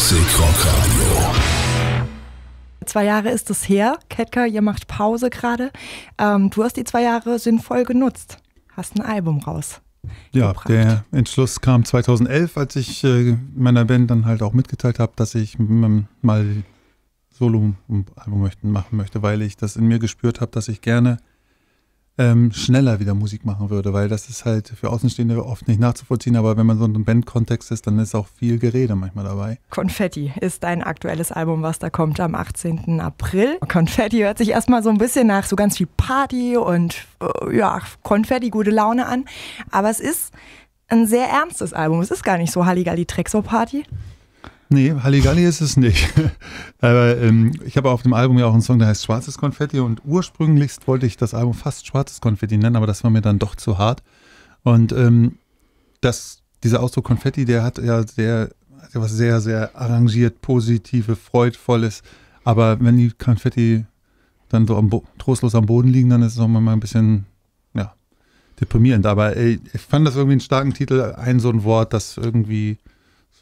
Classic Rock Radio. Zwei Jahre ist es her. Ketka, ihr macht Pause gerade. Ähm, du hast die zwei Jahre sinnvoll genutzt. Hast ein Album raus. Ja, gebracht. der Entschluss kam 2011, als ich äh, meiner Band dann halt auch mitgeteilt habe, dass ich mal Solo-Album machen möchte, weil ich das in mir gespürt habe, dass ich gerne ähm, schneller wieder Musik machen würde, weil das ist halt für Außenstehende oft nicht nachzuvollziehen, aber wenn man so in einem Bandkontext ist, dann ist auch viel Gerede manchmal dabei. Konfetti ist dein aktuelles Album, was da kommt am 18. April. Konfetti hört sich erstmal so ein bisschen nach so ganz viel Party und äh, ja, Konfetti, gute Laune an, aber es ist ein sehr ernstes Album. Es ist gar nicht so Halligalli Trexo Party. Nee, Halligalli ist es nicht. Aber ähm, ich habe auf dem Album ja auch einen Song, der heißt Schwarzes Konfetti und ursprünglichst wollte ich das Album fast Schwarzes Konfetti nennen, aber das war mir dann doch zu hart. Und ähm, das, dieser Ausdruck Konfetti, der hat ja sehr, hat ja was sehr, sehr arrangiert, positive, freudvolles. Aber wenn die Konfetti dann so am trostlos am Boden liegen, dann ist es auch mal ein bisschen ja, deprimierend. Aber ey, ich fand das irgendwie einen starken Titel, ein so ein Wort, das irgendwie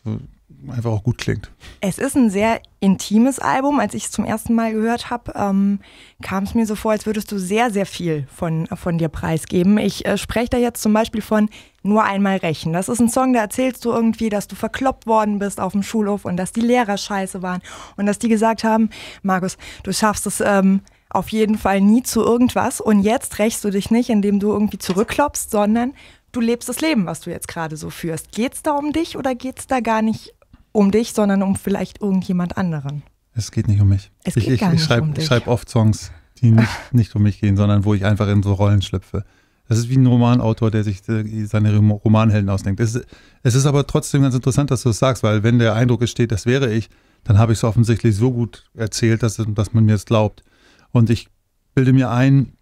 so einfach auch gut klingt. Es ist ein sehr intimes Album. Als ich es zum ersten Mal gehört habe, ähm, kam es mir so vor, als würdest du sehr, sehr viel von, von dir preisgeben. Ich äh, spreche da jetzt zum Beispiel von Nur einmal rächen. Das ist ein Song, da erzählst du irgendwie, dass du verkloppt worden bist auf dem Schulhof und dass die Lehrer scheiße waren und dass die gesagt haben, Markus, du schaffst es. Ähm, auf jeden Fall nie zu irgendwas und jetzt rächst du dich nicht, indem du irgendwie zurückklopfst, sondern du lebst das Leben, was du jetzt gerade so führst. Geht es da um dich oder geht es da gar nicht um dich, sondern um vielleicht irgendjemand anderen. Es geht nicht um mich. Es ich, ich, ich nicht um dich. schreibe oft Songs, die nicht, nicht um mich gehen, sondern wo ich einfach in so Rollen schlüpfe. Das ist wie ein Romanautor, der sich äh, seine Romanhelden ausdenkt. Es, es ist aber trotzdem ganz interessant, dass du es das sagst, weil wenn der Eindruck entsteht, das wäre ich, dann habe ich es offensichtlich so gut erzählt, dass, dass man mir es glaubt. Und ich bilde mir ein,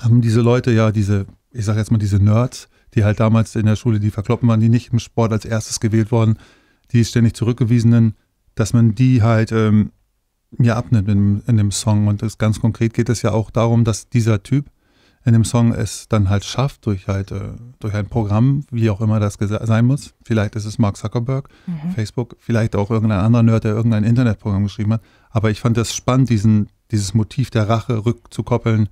haben diese Leute ja diese, ich sage jetzt mal diese Nerds, die halt damals in der Schule die verkloppen waren, die nicht im Sport als erstes gewählt wurden, die ständig zurückgewiesenen, dass man die halt ähm, mir abnimmt in, in dem Song. Und das ganz konkret geht es ja auch darum, dass dieser Typ in dem Song es dann halt schafft, durch halt äh, durch ein Programm, wie auch immer das sein muss. Vielleicht ist es Mark Zuckerberg, mhm. Facebook, vielleicht auch irgendein anderer Nerd, der irgendein Internetprogramm geschrieben hat. Aber ich fand das spannend, diesen, dieses Motiv der Rache rückzukoppeln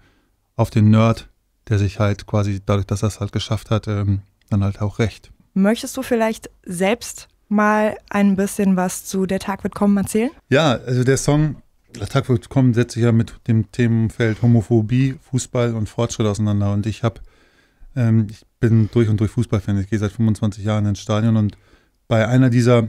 auf den Nerd, der sich halt quasi dadurch, dass er es halt geschafft hat, ähm, dann halt auch recht. Möchtest du vielleicht selbst mal ein bisschen was zu Der Tag wird kommen erzählen? Ja, also der Song Der Tag wird kommen setzt sich ja mit dem Themenfeld Homophobie, Fußball und Fortschritt auseinander. Und ich habe, ähm, ich bin durch und durch Fußballfan. Ich gehe seit 25 Jahren ins Stadion und bei einer dieser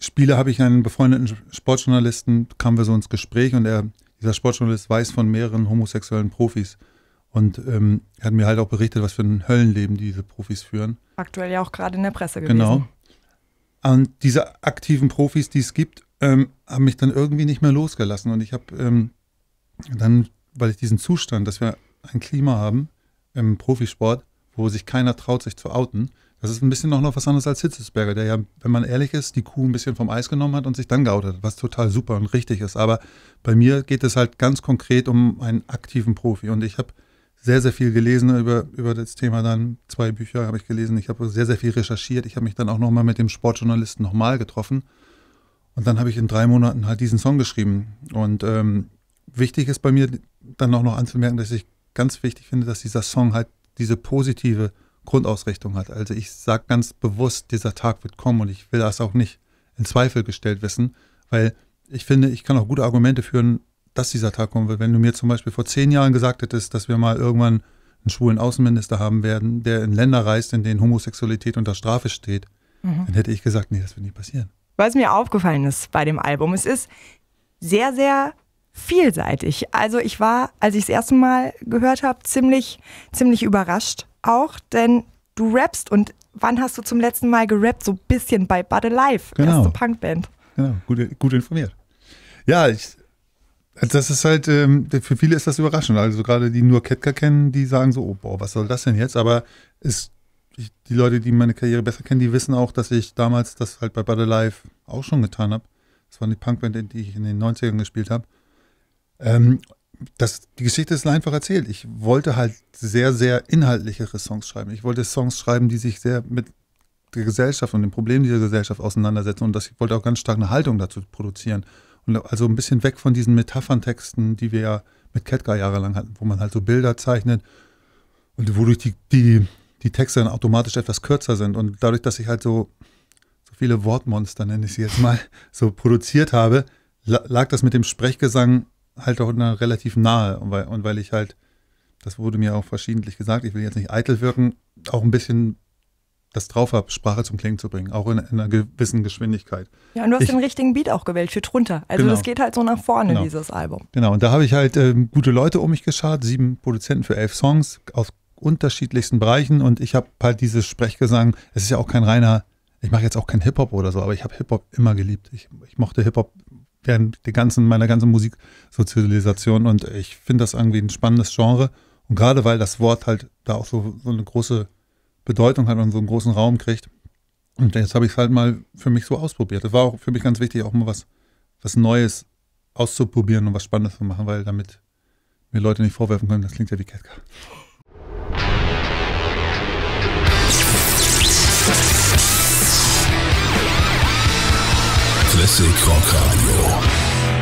Spiele habe ich einen befreundeten Sportjournalisten, kamen wir so ins Gespräch und er, dieser Sportjournalist weiß von mehreren homosexuellen Profis. Und ähm, er hat mir halt auch berichtet, was für ein Höllenleben diese Profis führen. Aktuell ja auch gerade in der Presse genau. gewesen. Genau. Und diese aktiven Profis, die es gibt, ähm, haben mich dann irgendwie nicht mehr losgelassen. Und ich habe ähm, dann, weil ich diesen Zustand, dass wir ein Klima haben im Profisport, wo sich keiner traut, sich zu outen, das ist ein bisschen noch, noch was anderes als Hitzelsberger, der ja, wenn man ehrlich ist, die Kuh ein bisschen vom Eis genommen hat und sich dann geoutet hat, was total super und richtig ist. Aber bei mir geht es halt ganz konkret um einen aktiven Profi. Und ich habe sehr, sehr viel gelesen über, über das Thema dann. Zwei Bücher habe ich gelesen. Ich habe sehr, sehr viel recherchiert. Ich habe mich dann auch nochmal mit dem Sportjournalisten nochmal getroffen. Und dann habe ich in drei Monaten halt diesen Song geschrieben. Und ähm, wichtig ist bei mir dann auch noch anzumerken, dass ich ganz wichtig finde, dass dieser Song halt diese positive Grundausrichtung hat. Also ich sage ganz bewusst, dieser Tag wird kommen und ich will das auch nicht in Zweifel gestellt wissen, weil ich finde, ich kann auch gute Argumente führen, dass dieser Tag kommen wird. Wenn du mir zum Beispiel vor zehn Jahren gesagt hättest, dass wir mal irgendwann einen schwulen Außenminister haben werden, der in Länder reist, in denen Homosexualität unter Strafe steht, mhm. dann hätte ich gesagt, nee, das wird nicht passieren. Was mir aufgefallen ist bei dem Album, es ist sehr, sehr vielseitig. Also ich war, als ich das erste Mal gehört habe, ziemlich, ziemlich überrascht auch, denn du rappst und wann hast du zum letzten Mal gerappt? So ein bisschen bei Bud Alive, genau. erste Punkband. Genau, gut, gut informiert. Ja, ich, das ist halt, ähm, für viele ist das überraschend. Also gerade die nur Ketka kennen, die sagen so, oh, boah, was soll das denn jetzt? Aber es, ich, die Leute, die meine Karriere besser kennen, die wissen auch, dass ich damals das halt bei Butter Life auch schon getan habe. Das war eine Punkband, die ich in den 90ern gespielt habe. Ähm, die Geschichte ist einfach erzählt. Ich wollte halt sehr, sehr inhaltlichere Songs schreiben. Ich wollte Songs schreiben, die sich sehr mit der Gesellschaft und den Problemen dieser Gesellschaft auseinandersetzen. Und das, ich wollte auch ganz stark eine Haltung dazu produzieren. Und also ein bisschen weg von diesen Metapherntexten, die wir ja mit Ketka jahrelang hatten, wo man halt so Bilder zeichnet und wodurch die, die, die Texte dann automatisch etwas kürzer sind. Und dadurch, dass ich halt so, so viele Wortmonster, nenne ich sie jetzt mal, so produziert habe, lag das mit dem Sprechgesang halt auch relativ nahe. Und weil, und weil ich halt, das wurde mir auch verschiedentlich gesagt, ich will jetzt nicht eitel wirken, auch ein bisschen das drauf habe, Sprache zum Klingen zu bringen, auch in, in einer gewissen Geschwindigkeit. Ja, und du hast ich, den richtigen Beat auch gewählt für drunter. Also genau. das geht halt so nach vorne, genau. dieses Album. Genau, und da habe ich halt ähm, gute Leute um mich geschart, sieben Produzenten für elf Songs aus unterschiedlichsten Bereichen und ich habe halt dieses Sprechgesang, es ist ja auch kein reiner, ich mache jetzt auch kein Hip-Hop oder so, aber ich habe Hip-Hop immer geliebt. Ich, ich mochte Hip-Hop während der ganzen, meiner ganzen Musiksozialisation und ich finde das irgendwie ein spannendes Genre und gerade weil das Wort halt da auch so, so eine große Bedeutung hat und so einen großen Raum kriegt. Und jetzt habe ich es halt mal für mich so ausprobiert. Das war auch für mich ganz wichtig, auch mal was, was Neues auszuprobieren und was Spannendes zu machen, weil damit mir Leute nicht vorwerfen können, das klingt ja wie Ketka. Classic Rock Radio.